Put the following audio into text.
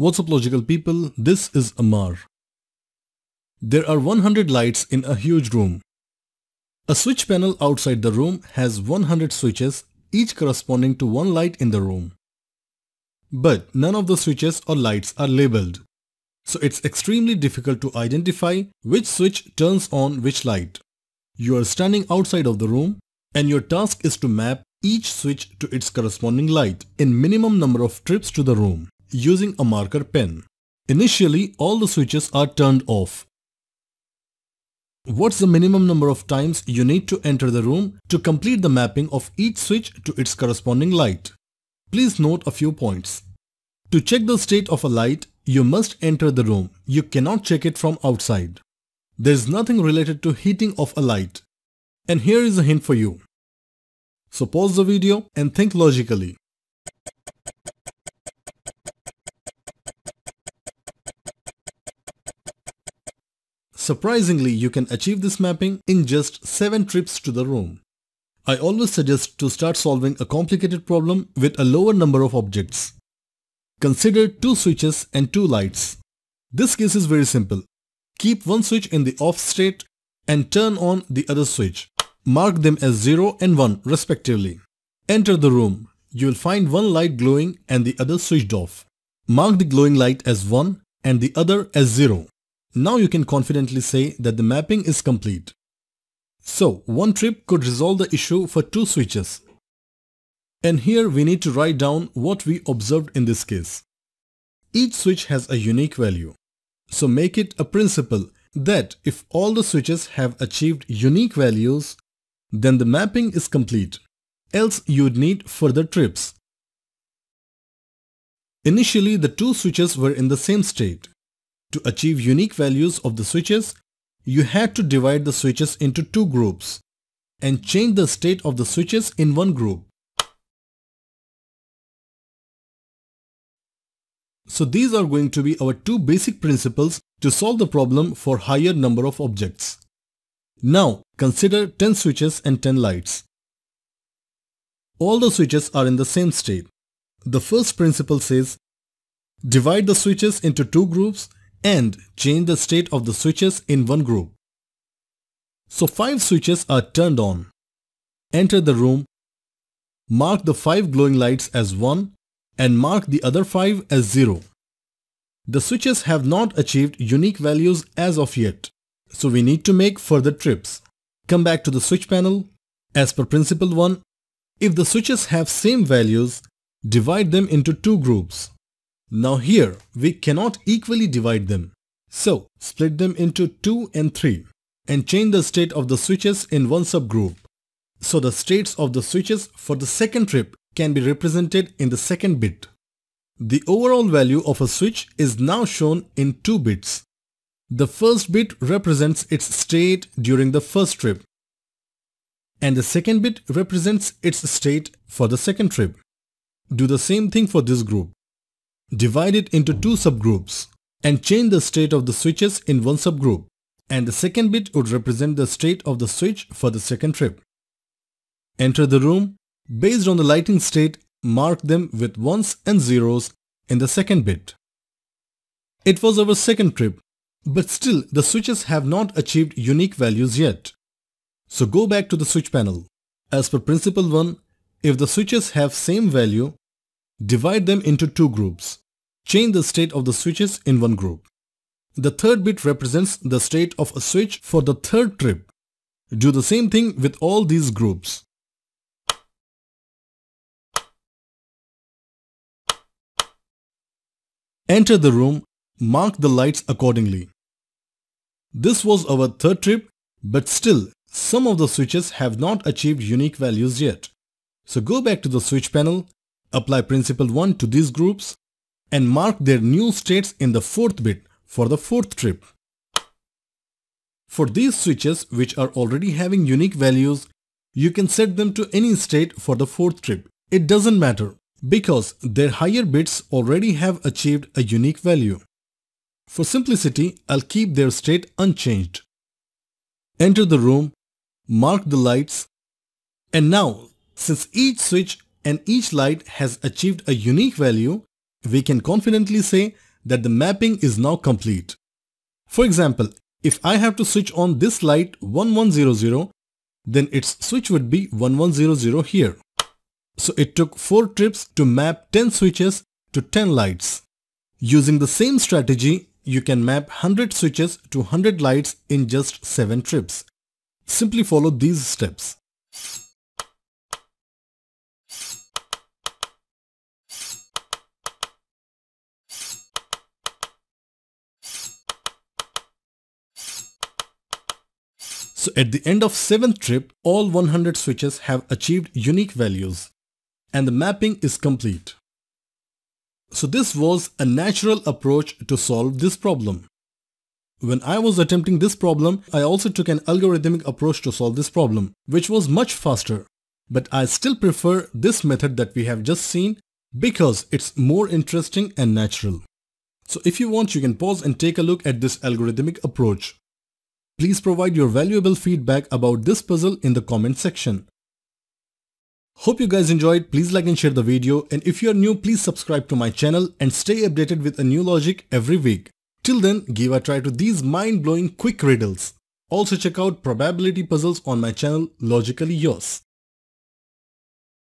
What's up logical people, this is Amar. There are 100 lights in a huge room. A switch panel outside the room has 100 switches, each corresponding to one light in the room. But none of the switches or lights are labeled. So it's extremely difficult to identify which switch turns on which light. You are standing outside of the room and your task is to map each switch to its corresponding light in minimum number of trips to the room using a marker pen. Initially, all the switches are turned off. What's the minimum number of times you need to enter the room to complete the mapping of each switch to its corresponding light? Please note a few points. To check the state of a light, you must enter the room. You cannot check it from outside. There's nothing related to heating of a light. And here is a hint for you. So pause the video and think logically. Surprisingly, you can achieve this mapping in just 7 trips to the room. I always suggest to start solving a complicated problem with a lower number of objects. Consider 2 switches and 2 lights. This case is very simple. Keep one switch in the off state and turn on the other switch. Mark them as 0 and 1 respectively. Enter the room. You will find one light glowing and the other switched off. Mark the glowing light as 1 and the other as 0. Now you can confidently say that the mapping is complete. So one trip could resolve the issue for two switches. And here we need to write down what we observed in this case. Each switch has a unique value. So make it a principle that if all the switches have achieved unique values, then the mapping is complete. Else you'd need further trips. Initially the two switches were in the same state. To achieve unique values of the switches, you had to divide the switches into two groups and change the state of the switches in one group. So these are going to be our two basic principles to solve the problem for higher number of objects. Now consider 10 switches and 10 lights. All the switches are in the same state. The first principle says divide the switches into two groups and change the state of the switches in one group. So 5 switches are turned on. Enter the room. Mark the 5 glowing lights as 1 and mark the other 5 as 0. The switches have not achieved unique values as of yet, so we need to make further trips. Come back to the switch panel. As per principle 1, if the switches have same values, divide them into two groups. Now here, we cannot equally divide them. So, split them into 2 and 3 and change the state of the switches in one subgroup. So the states of the switches for the second trip can be represented in the second bit. The overall value of a switch is now shown in two bits. The first bit represents its state during the first trip. And the second bit represents its state for the second trip. Do the same thing for this group. Divide it into two subgroups and change the state of the switches in one subgroup and the second bit would represent the state of the switch for the second trip. Enter the room. Based on the lighting state, mark them with ones and zeros in the second bit. It was our second trip, but still the switches have not achieved unique values yet. So go back to the switch panel. As per principle 1, if the switches have same value, Divide them into two groups. Change the state of the switches in one group. The third bit represents the state of a switch for the third trip. Do the same thing with all these groups. Enter the room, mark the lights accordingly. This was our third trip, but still, some of the switches have not achieved unique values yet. So go back to the switch panel Apply principle 1 to these groups and mark their new states in the fourth bit for the fourth trip. For these switches which are already having unique values, you can set them to any state for the fourth trip. It doesn't matter because their higher bits already have achieved a unique value. For simplicity, I'll keep their state unchanged. Enter the room, mark the lights, and now, since each switch and each light has achieved a unique value, we can confidently say that the mapping is now complete. For example, if I have to switch on this light 1100, then its switch would be 1100 here. So it took 4 trips to map 10 switches to 10 lights. Using the same strategy, you can map 100 switches to 100 lights in just 7 trips. Simply follow these steps. So at the end of 7th trip, all 100 switches have achieved unique values and the mapping is complete. So this was a natural approach to solve this problem. When I was attempting this problem, I also took an algorithmic approach to solve this problem, which was much faster. But I still prefer this method that we have just seen because it's more interesting and natural. So if you want, you can pause and take a look at this algorithmic approach. Please provide your valuable feedback about this puzzle in the comment section. Hope you guys enjoyed, please like and share the video and if you are new please subscribe to my channel and stay updated with a new logic every week. Till then, give a try to these mind-blowing quick riddles. Also check out probability puzzles on my channel Logically Yours.